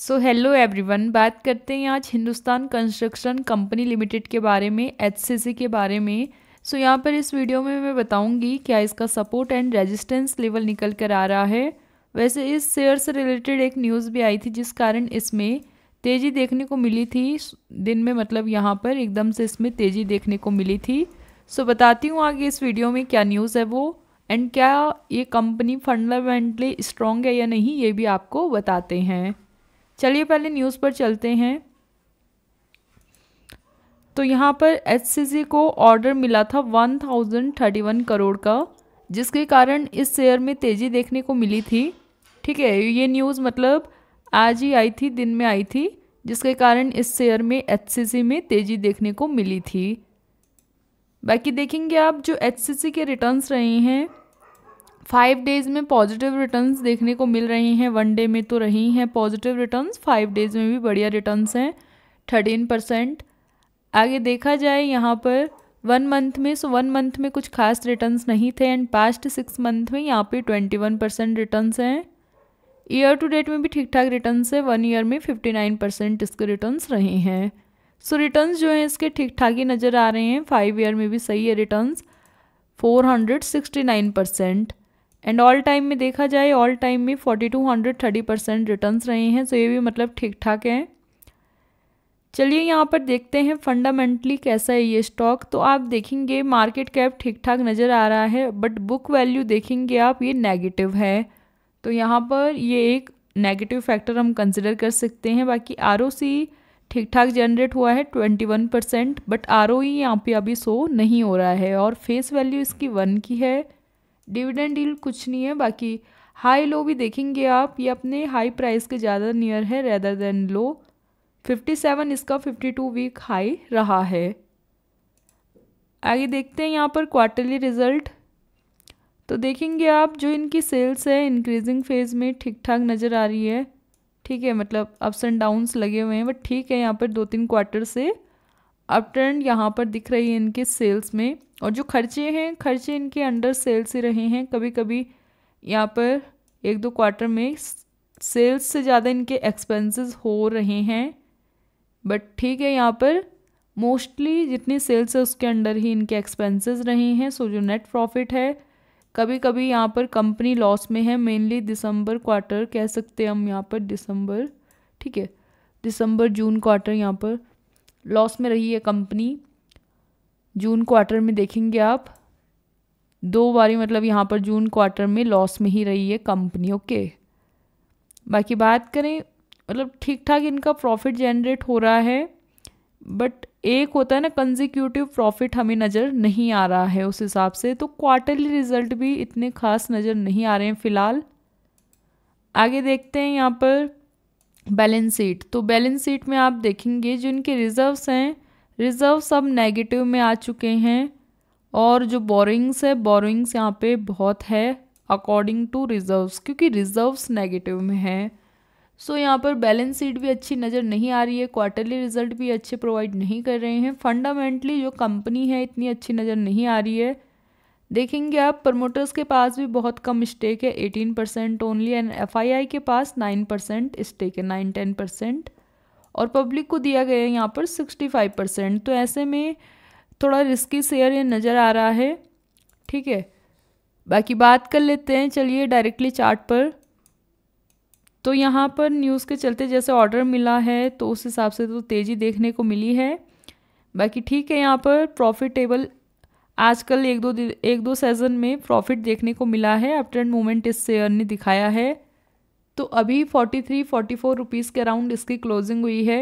so hello everyone बात करते हैं आज हिंदुस्तान कंस्ट्रक्शन कंपनी लिमिटेड के बारे में एच के बारे में सो so, यहाँ पर इस वीडियो में मैं बताऊँगी क्या इसका सपोर्ट एंड रेजिस्टेंस लेवल निकल कर आ रहा है वैसे इस शेयर से रिलेटेड एक न्यूज़ भी आई थी जिस कारण इसमें तेज़ी देखने को मिली थी दिन में मतलब यहाँ पर एकदम से इसमें तेज़ी देखने को मिली थी सो so, बताती हूँ आगे इस वीडियो में क्या न्यूज़ है वो एंड क्या ये कंपनी फंडामेंटली स्ट्रॉन्ग है या नहीं ये भी आपको बताते हैं चलिए पहले न्यूज़ पर चलते हैं तो यहाँ पर एच को ऑर्डर मिला था one thousand thirty one crore का जिसके कारण इस शेयर में तेज़ी देखने को मिली थी ठीक है ये न्यूज़ मतलब आज ही आई थी दिन में आई थी जिसके कारण इस शेयर में एच में तेज़ी देखने को मिली थी बाकी देखेंगे आप जो एच के रिटर्न्स रहे हैं फाइव डेज में पॉजिटिव रिटर्न्स देखने को मिल रही हैं वन डे में तो रही हैं पॉजिटिव रिटर्न्स फाइव डेज में भी बढ़िया रिटर्न्स हैं थर्टीन परसेंट आगे देखा जाए यहाँ पर वन मंथ में सो वन मंथ में कुछ खास रिटर्न्स नहीं थे एंड पास्ट सिक्स मंथ में यहाँ पे ट्वेंटी वन परसेंट रिटर्न्स हैं ईयर टू डेट में भी ठीक ठाक रिटर्न्स है वन ईयर में फिफ्टी नाइन परसेंट इसके रिटर्न्स रहे हैं सो so, रिटर्न्स जो हैं इसके ठीक ठाक ही नज़र आ रहे हैं फाइव ईयर में भी सही है returns four hundred sixty nine percent and all time में देखा जाए ऑल टाइम में forty two hundred thirty percent return रहे हैं सो तो ये भी मतलब ठीक ठाक हैं चलिए यहाँ पर देखते हैं फंडामेंटली कैसा है ये स्टॉक तो आप देखेंगे मार्केट कैप ठीक ठाक नज़र आ रहा है बट बुक वैल्यू देखेंगे आप ये नेगेटिव है तो यहाँ पर ये एक नेगेटिव फैक्टर हम कंसिडर कर सकते हैं बाकी आर ठीक ठाक जनरेट हुआ है twenty one percent but R O यहाँ पे अभी सो नहीं हो रहा है और फेस वैल्यू इसकी वन की है डिविडेंड डील कुछ नहीं है बाकी हाई लो भी देखेंगे आप ये अपने हाई प्राइस के ज़्यादा नियर है रेदर देन लो 57 इसका 52 वीक हाई रहा है आगे देखते हैं यहाँ पर क्वार्टरली रिजल्ट तो देखेंगे आप जो इनकी सेल्स है इंक्रीजिंग फेज में ठीक ठाक नज़र आ रही है ठीक है मतलब अप्स एंड डाउन्स लगे हुए हैं बट ठीक है यहाँ पर दो तीन क्वार्टर से अप ट्रेंड यहाँ पर दिख रही है इनके सेल्स में और जो खर्चे हैं खर्चे इनके अंडर सेल्स से रहे हैं कभी कभी यहाँ पर एक दो क्वार्टर में सेल्स से ज़्यादा इनके एक्सपेंसेस हो रहे हैं बट ठीक है यहाँ पर मोस्टली जितनी सेल्स है उसके अंडर ही इनके एक्सपेंसेस रहे हैं सो जो नेट प्रॉफिट है कभी कभी यहाँ पर कंपनी लॉस में है मेनली दिसंबर क्वार्टर कह सकते हैं हम यहाँ पर दिसंबर ठीक है दिसंबर जून क्वार्टर यहाँ पर लॉस में रही है कंपनी जून क्वार्टर में देखेंगे आप दो बारी मतलब यहाँ पर जून क्वार्टर में लॉस में ही रही है कंपनी ओके बाकी बात करें मतलब ठीक ठाक इनका प्रॉफिट जनरेट हो रहा है बट एक होता है ना कंजिक्यूटिव प्रॉफिट हमें नज़र नहीं आ रहा है उस हिसाब से तो क्वार्टरली रिजल्ट भी इतने खास नज़र नहीं आ रहे हैं फ़िलहाल आगे देखते हैं यहाँ पर बैलेंस शीट तो बैलेंस शीट में आप देखेंगे जो इनके रिजर्व्स हैं रिज़र्व सब नेगेटिव में आ चुके हैं और जो बोरिंग्स है बोरिंग्स यहाँ पे बहुत है अकॉर्डिंग टू रिज़र्व्स क्योंकि रिज़र्व्स नेगेटिव में हैं सो so, यहाँ पर बैलेंस शीट भी अच्छी नज़र नहीं आ रही है क्वार्टरली रिजल्ट भी अच्छे प्रोवाइड नहीं कर रहे हैं फंडामेंटली जो कंपनी है इतनी अच्छी नज़र नहीं आ रही है देखेंगे आप प्रमोटर्स के पास भी बहुत कम स्टेक है eighteen percent only and F के पास नाइन परसेंट स्टेक है नाइन टेन परसेंट और पब्लिक को दिया गया है यहाँ पर सिक्सटी फाइव परसेंट तो ऐसे में थोड़ा रिस्की शेयर ये नज़र आ रहा है ठीक है बाकी बात कर लेते हैं चलिए डायरेक्टली चार्ट पर तो यहाँ पर न्यूज़ के चलते जैसे ऑर्डर मिला है तो उस हिसाब से तो तेज़ी देखने को मिली है बाकी ठीक है यहाँ पर प्रॉफिटेबल आजकल एक दो एक दो सीजन में प्रॉफिट देखने को मिला है अपट्रेंड मोमेंट इस शेयर ने दिखाया है तो अभी forty three forty four rupees के अराउंड इसकी क्लोजिंग हुई है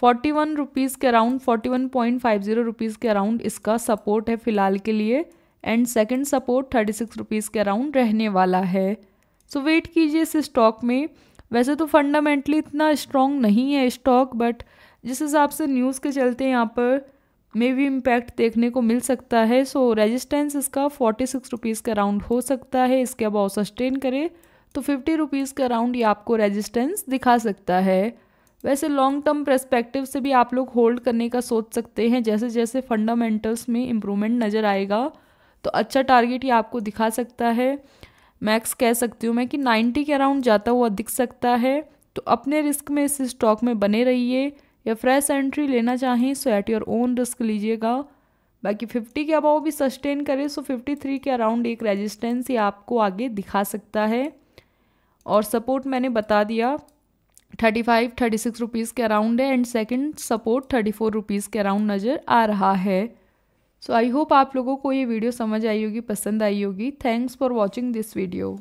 फोर्टी वन रुपीज़ के around forty one point five zero rupees के अराउंड इसका सपोर्ट है फ़िलहाल के लिए and second support thirty six rupees के अराउंड रहने वाला है सो so, वेट कीजिए इस स्टॉक में वैसे तो फंडामेंटली इतना स्ट्रॉन्ग नहीं है स्टॉक बट जिस हिसाब से न्यूज़ के चलते यहाँ पर मे भी इम्पैक्ट देखने को मिल सकता है सो so, रेजिस्टेंस इसका फोर्टी सिक्स रुपीज़ के अराउंड हो सकता है इसके अबाव सस्टेन करे तो फिफ्टी रुपीज़ के अराउंड ये आपको रेजिस्टेंस दिखा सकता है वैसे लॉन्ग टर्म प्रस्पेक्टिव से भी आप लोग होल्ड करने का सोच सकते हैं जैसे जैसे फंडामेंटल्स में इम्प्रूवमेंट नज़र आएगा तो अच्छा टारगेट ये आपको दिखा सकता है मैक्स कह सकती हूँ मैं कि 90 के अराउंड जाता हुआ दिख सकता है तो अपने रिस्क में इस स्टॉक में बने रहिए या फ्रेश एंट्री लेना चाहें so at your own risk लीजिएगा बाकी फिफ्टी के अबाव भी सस्टेन करें सो थ्री के अराउंड एक रेजिस्टेंस ये आपको आगे दिखा सकता है और सपोर्ट मैंने बता दिया thirty five thirty six rupees के अराउंड है and second support thirty four rupees के अराउंड नज़र आ रहा है सो आई होप आप लोगों को ये वीडियो समझ आई होगी पसंद आई होगी thanks for watching this video